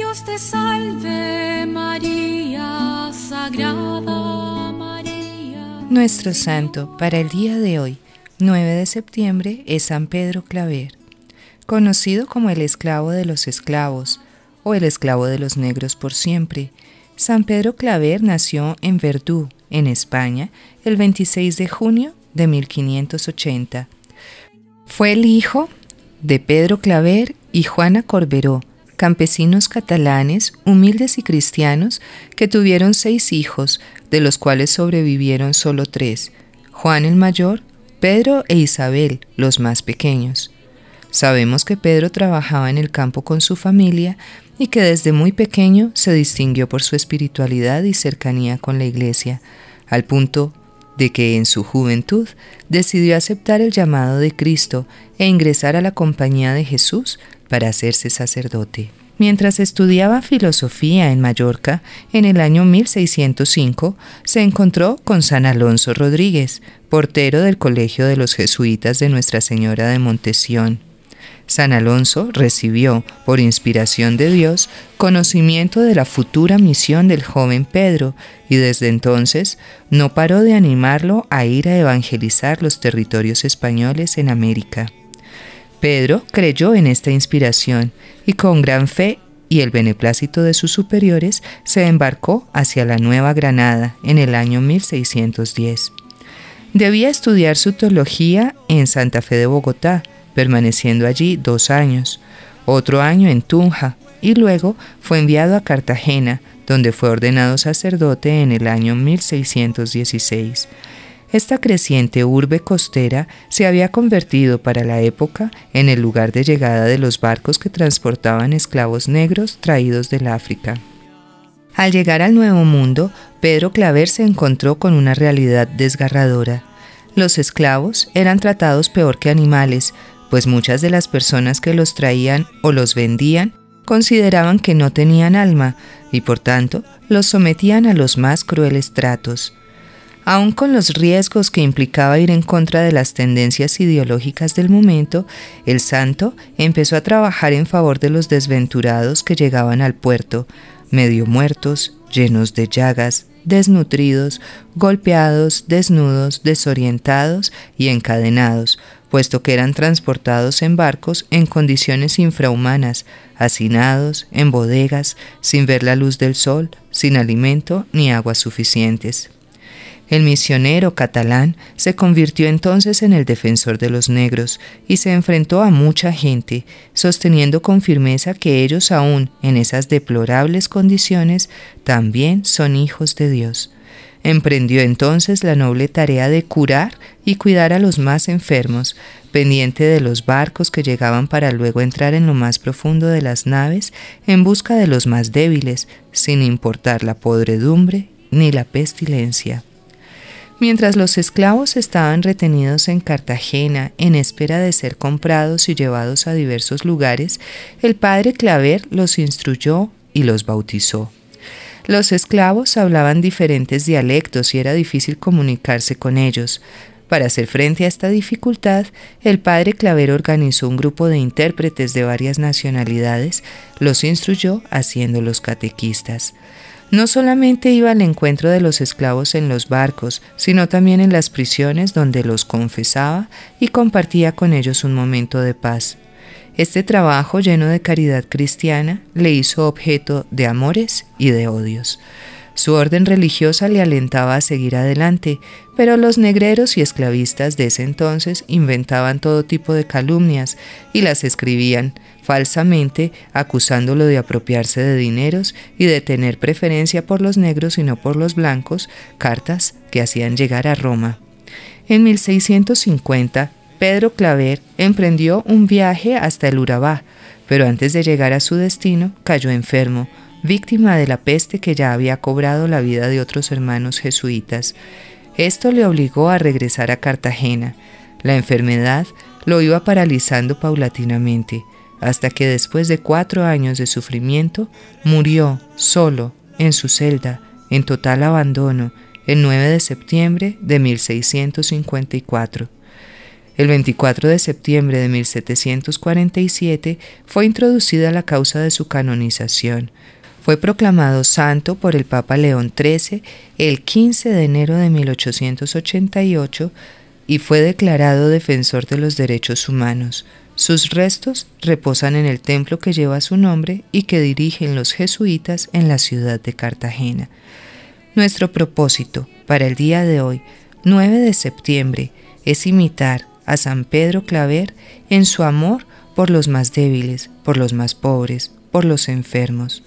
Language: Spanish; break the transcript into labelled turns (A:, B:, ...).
A: Dios te salve María, Sagrada María. Nuestro santo para el día de hoy, 9 de septiembre, es San Pedro Claver, conocido como el esclavo de los esclavos o el esclavo de los negros por siempre. San Pedro Claver nació en Verdú, en España, el 26 de junio de 1580. Fue el hijo de Pedro Claver y Juana Corberó, campesinos catalanes, humildes y cristianos, que tuvieron seis hijos, de los cuales sobrevivieron solo tres, Juan el mayor, Pedro e Isabel, los más pequeños. Sabemos que Pedro trabajaba en el campo con su familia y que desde muy pequeño se distinguió por su espiritualidad y cercanía con la iglesia, al punto de que en su juventud decidió aceptar el llamado de Cristo e ingresar a la compañía de Jesús para hacerse sacerdote. Mientras estudiaba filosofía en Mallorca, en el año 1605, se encontró con San Alonso Rodríguez, portero del Colegio de los Jesuitas de Nuestra Señora de Montesión. San Alonso recibió, por inspiración de Dios, conocimiento de la futura misión del joven Pedro y desde entonces no paró de animarlo a ir a evangelizar los territorios españoles en América. Pedro creyó en esta inspiración y con gran fe y el beneplácito de sus superiores se embarcó hacia la Nueva Granada en el año 1610. Debía estudiar su teología en Santa Fe de Bogotá, permaneciendo allí dos años, otro año en Tunja, y luego fue enviado a Cartagena, donde fue ordenado sacerdote en el año 1616. Esta creciente urbe costera se había convertido para la época en el lugar de llegada de los barcos que transportaban esclavos negros traídos del África. Al llegar al Nuevo Mundo, Pedro Claver se encontró con una realidad desgarradora. Los esclavos eran tratados peor que animales, pues muchas de las personas que los traían o los vendían consideraban que no tenían alma y por tanto los sometían a los más crueles tratos. Aun con los riesgos que implicaba ir en contra de las tendencias ideológicas del momento, el santo empezó a trabajar en favor de los desventurados que llegaban al puerto, medio muertos, llenos de llagas, desnutridos, golpeados, desnudos, desorientados y encadenados, puesto que eran transportados en barcos en condiciones infrahumanas, hacinados, en bodegas, sin ver la luz del sol, sin alimento ni aguas suficientes. El misionero catalán se convirtió entonces en el defensor de los negros y se enfrentó a mucha gente, sosteniendo con firmeza que ellos aún, en esas deplorables condiciones, también son hijos de Dios. Emprendió entonces la noble tarea de curar y cuidar a los más enfermos, pendiente de los barcos que llegaban para luego entrar en lo más profundo de las naves en busca de los más débiles, sin importar la podredumbre ni la pestilencia. Mientras los esclavos estaban retenidos en Cartagena en espera de ser comprados y llevados a diversos lugares, el padre Claver los instruyó y los bautizó. Los esclavos hablaban diferentes dialectos y era difícil comunicarse con ellos. Para hacer frente a esta dificultad, el padre Claver organizó un grupo de intérpretes de varias nacionalidades, los instruyó haciéndolos catequistas. No solamente iba al encuentro de los esclavos en los barcos, sino también en las prisiones donde los confesaba y compartía con ellos un momento de paz. Este trabajo lleno de caridad cristiana le hizo objeto de amores y de odios. Su orden religiosa le alentaba a seguir adelante, pero los negreros y esclavistas de ese entonces inventaban todo tipo de calumnias y las escribían falsamente acusándolo de apropiarse de dineros y de tener preferencia por los negros y no por los blancos, cartas que hacían llegar a Roma. En 1650, Pedro Claver emprendió un viaje hasta el Urabá, pero antes de llegar a su destino cayó enfermo, víctima de la peste que ya había cobrado la vida de otros hermanos jesuitas. Esto le obligó a regresar a Cartagena. La enfermedad lo iba paralizando paulatinamente, hasta que después de cuatro años de sufrimiento murió solo, en su celda, en total abandono, el 9 de septiembre de 1654. El 24 de septiembre de 1747 fue introducida la causa de su canonización. Fue proclamado santo por el Papa León XIII el 15 de enero de 1888 y fue declarado defensor de los derechos humanos. Sus restos reposan en el templo que lleva su nombre y que dirigen los jesuitas en la ciudad de Cartagena. Nuestro propósito para el día de hoy, 9 de septiembre, es imitar a San Pedro Claver en su amor por los más débiles, por los más pobres, por los enfermos.